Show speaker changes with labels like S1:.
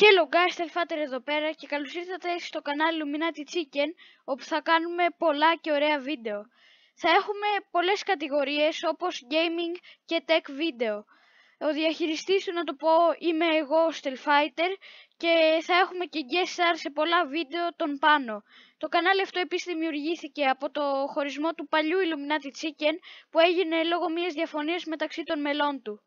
S1: Hello guys, Τελφάτερ εδώ πέρα και καλώς ήρθατε στο κανάλι Luminati Chicken όπου θα κάνουμε πολλά και ωραία βίντεο. Θα έχουμε πολλές κατηγορίες όπως gaming και tech video. Ο διαχειριστής του να το πω είμαι εγώ ο Stelfighter και θα έχουμε και guest star σε πολλά βίντεο τον πάνω. Το κανάλι αυτό επίσης δημιουργήθηκε από το χωρισμό του παλιού Illuminati Chicken που έγινε λόγω μιας διαφωνίας μεταξύ των μελών του.